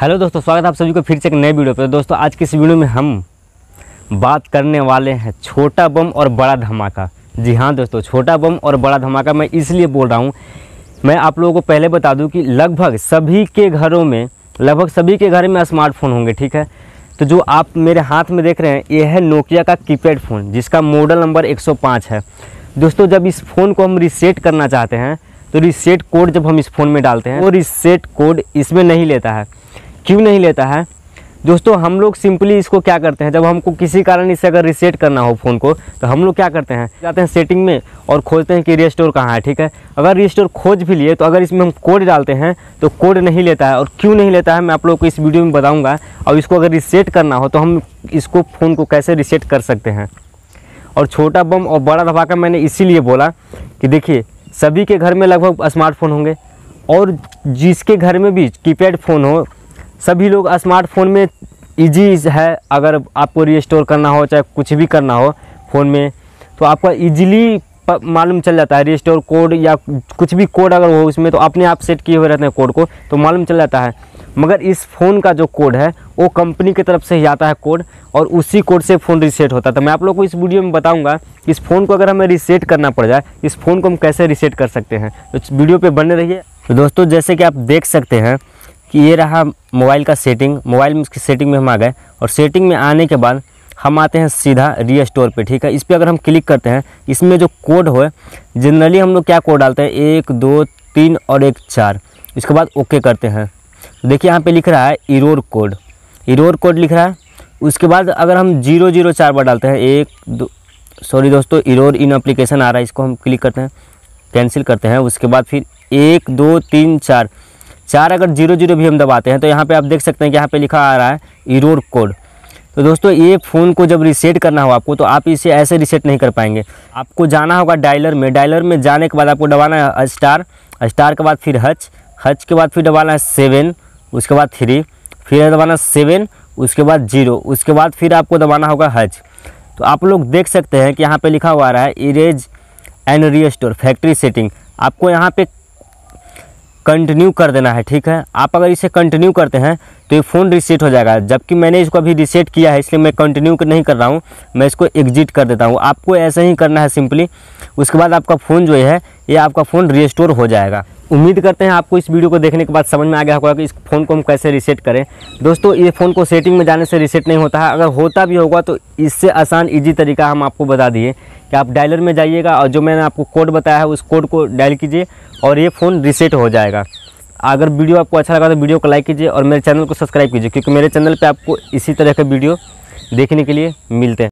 hello दोस्तों स्वागत है आप सभी को फिर से एक नए वीडियो पर तो दोस्तों आज के इस वीडियो में हम बात करने वाले हैं छोटा बम और बड़ा धमाका जी हाँ दोस्तों छोटा बम और बड़ा धमाका मैं इसलिए बोल रहा हूँ मैं आप लोगों को पहले बता दूँ कि लगभग सभी के घरों में लगभग सभी के घर में स्मार्टफोन होंगे ठीक है तो जो आप मेरे हाथ में देख रहे हैं यह है नोकिया का कीपैड फ़ोन जिसका मॉडल नंबर एक है दोस्तों जब इस फ़ोन को हम रिसेट करना चाहते हैं तो रिसेट कोड जब हम इस फ़ोन में डालते हैं वो रिसेट कोड इसमें नहीं लेता है क्यों नहीं लेता है दोस्तों हम लोग सिंपली इसको क्या करते हैं जब हमको किसी कारण इसे अगर रिसेट करना हो फ़ोन को तो हम लोग क्या करते हैं जाते हैं सेटिंग में और खोजते हैं कि रिस्टोर कहाँ है ठीक है अगर रिस्टोर खोज भी लिए तो अगर इसमें हम कोड डालते हैं तो कोड नहीं लेता है और क्यों नहीं लेता है मैं आप लोग को इस वीडियो में बताऊँगा और इसको अगर रिसेट करना हो तो हम इसको फ़ोन को कैसे रिसेट कर सकते हैं और छोटा बम और बड़ा धमाका मैंने इसीलिए बोला कि देखिए सभी के घर में लगभग स्मार्टफोन होंगे और जिसके घर में भी कीपैड फ़ोन हो सभी लोग स्मार्टफोन में इजी है अगर आपको रिस्टोर करना हो चाहे कुछ भी करना हो फ़ोन में तो आपका इजीली मालूम चल जाता है रिस्टोर कोड या कुछ भी कोड अगर हो उसमें तो अपने आप सेट किए हुए रहते हैं कोड को तो मालूम चल जाता है मगर इस फ़ोन का जो कोड है वो कंपनी की तरफ से ही आता है कोड और उसी कोड से फ़ोन रीसेट होता है तो मैं आप लोग को इस वीडियो में बताऊंगा कि इस फ़ोन को अगर हमें रीसेट करना पड़ जाए इस फ़ोन को हम कैसे रीसेट कर सकते हैं तो वीडियो पर बने रहिए तो दोस्तों जैसे कि आप देख सकते हैं कि ये रहा मोबाइल का सेटिंग मोबाइल में उसकी सेटिंग में हम आ गए और सेटिंग में आने के बाद हम आते हैं सीधा री स्टोर पर ठीक है इस पर अगर हम क्लिक करते हैं इसमें जो कोड हो जनरली हम लोग क्या कोड डालते हैं एक दो तीन और एक चार इसके बाद ओके करते हैं देखिए यहाँ पे लिख रहा है इरोर कोड इरोर कोड लिख रहा है उसके बाद अगर हम जीरो जीरो चार बार डालते हैं एक दो सॉरी दोस्तों इरोर इन अप्लीकेशन आ रहा है इसको हम क्लिक करते हैं कैंसिल करते हैं उसके बाद फिर एक दो तीन चार चार अगर जीरो जीरो भी हम दबाते हैं तो यहाँ पे आप देख सकते हैं कि यहाँ पे लिखा आ रहा है इरोड कोड तो दोस्तों ये फ़ोन को जब रीसेट करना हो आपको तो आप इसे ऐसे रीसेट नहीं कर पाएंगे आपको जाना होगा डायलर में डायलर में जाने के बाद आपको दबाना है स्टार स्टार के बाद फिर हच हच के बाद फिर दबाना है सेवन उसके बाद थ्री फिर दबाना सेवन उसके बाद जीरो उसके बाद फिर आपको दबाना होगा हज तो आप लोग देख सकते हैं कि यहाँ पे लिखा हुआ आ रहा है erase and restore factory setting आपको यहाँ पे कंटिन्यू कर देना है ठीक है आप अगर इसे कंटिन्यू करते हैं तो ये फ़ोन रीसेट हो जाएगा जबकि मैंने इसको अभी रीसेट किया है इसलिए मैं कंटिन्यू नहीं कर रहा हूँ मैं इसको एग्जिट कर देता हूँ आपको ऐसा ही करना है सिंपली उसके बाद आपका फ़ोन जो है ये आपका फ़ोन रिस्टोर हो जाएगा उम्मीद करते हैं आपको इस वीडियो को देखने के बाद समझ में आ गया होगा कि इस फ़ोन को हम कैसे रीसेट करें दोस्तों ये फ़ोन को सेटिंग में जाने से रीसेट नहीं होता है अगर होता भी होगा तो इससे आसान इजी तरीका हम आपको बता दिए कि आप डायलर में जाइएगा और जो मैंने आपको कोड बताया है उस कोड को डायल कीजिए और ये फ़ोन रीसेट हो जाएगा अगर वीडियो आपको अच्छा लगा तो वीडियो को लाइक कीजिए और मेरे चैनल को सब्सक्राइब कीजिए क्योंकि मेरे चैनल पर आपको इसी तरह के वीडियो देखने के लिए मिलते हैं